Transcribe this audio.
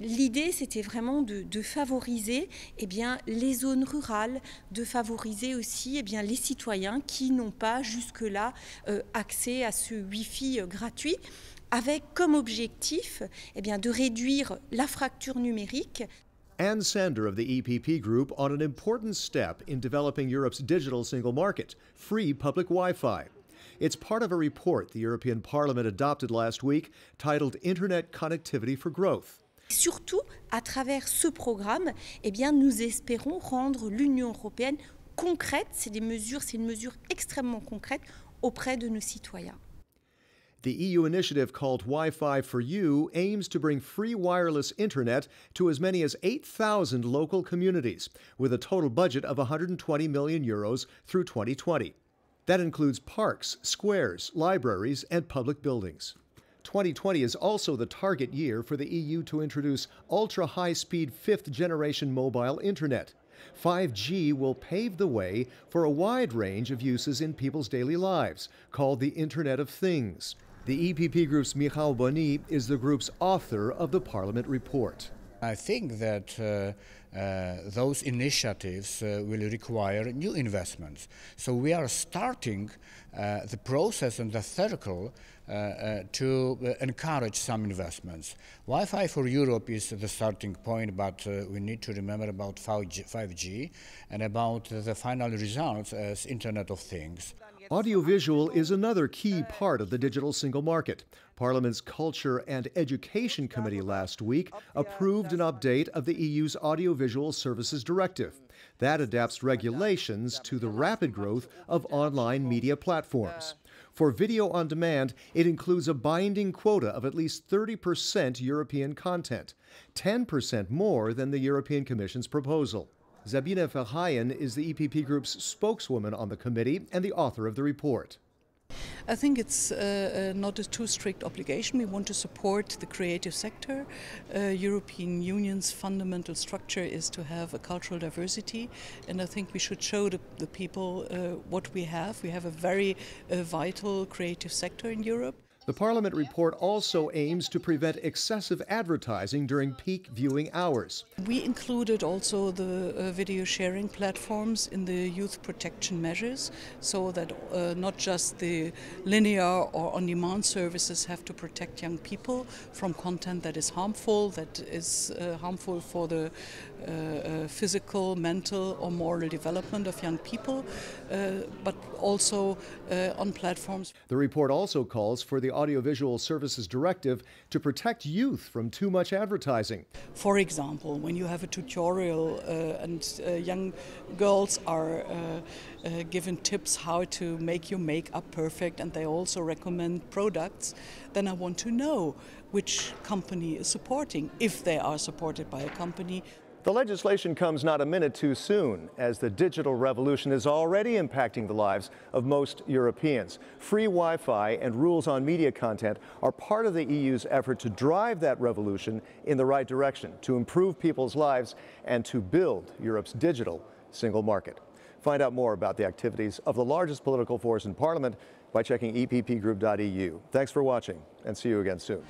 L'idée, c'était vraiment de, favoriser eh bien, les zones rurales, de favoriser aussi eh bien, les citoyens qui n'ont pas jusque-là euh, accès à ce Wi-Fi euh, gratuit avec comme objectif eh bien, de réduire la fracture numérique. Anne Sander of the EPP Group on an important step in developing Europe's digital single market, free public Wi-Fi. It's part of a report the European Parliament adopted last week titled Internet Connectivity for Growth. Surtout, à travers ce programme, eh bien, nous espérons rendre l'Union européenne concrète. C'est des mesures, c'est une mesure extrêmement concrète auprès de nos citoyens. The EU initiative called Wi Fi for You aims to bring free wireless internet to as many as 8,000 local communities, with a total budget of 120 million euros through 2020. That includes parks, squares, libraries, and public buildings. 2020 is also the target year for the EU to introduce ultra high speed fifth generation mobile internet. 5G will pave the way for a wide range of uses in people's daily lives, called the Internet of Things. The EPP Group's Michal Boni is the group's author of the Parliament report. I think that uh, uh, those initiatives uh, will require new investments. So we are starting uh, the process and the circle uh, uh, to uh, encourage some investments. Wi-Fi for Europe is the starting point, but we need to remember about 5G and about the final results as Internet of Things. Audiovisual is another key part of the digital single market. Parliament's Culture and Education Committee last week approved an update of the EU's Audiovisual Services Directive. That adapts regulations to the rapid growth of online media platforms. For video on demand, it includes a binding quota of at least 30% European content, 10% more than the European Commission's proposal. Zabina Verheyen is the EPP Group's spokeswoman on the committee and the author of the report. I think it's uh, uh, not a too strict obligation. We want to support the creative sector. Uh, European Union's fundamental structure is to have a cultural diversity, and I think we should show the, the people uh, what we have. We have a very uh, vital creative sector in Europe. The Parliament report also aims to prevent excessive advertising during peak viewing hours. We included also the uh, video sharing platforms in the youth protection measures so that uh, not just the linear or on demand services have to protect young people from content that is harmful, that is uh, harmful for the uh, uh, physical, mental, or moral development of young people, uh, but also on platforms. The report also calls for the Audiovisual Services Directive to protect youth from too much advertising. For example, when you have a tutorial uh, and uh, young girls are uh, uh, given tips how to make your makeup perfect and they also recommend products, then I want to know which company is supporting, if they are supported by a company. The legislation comes not a minute too soon, as the digital revolution is already impacting the lives of most Europeans. Free Wi Fi and rules on media content are part of the EU's effort to drive that revolution in the right direction, to improve people's lives, and to build Europe's digital single market. Find out more about the activities of the largest political force in Parliament by checking eppgroup.eu. Thanks for watching, and see you again soon.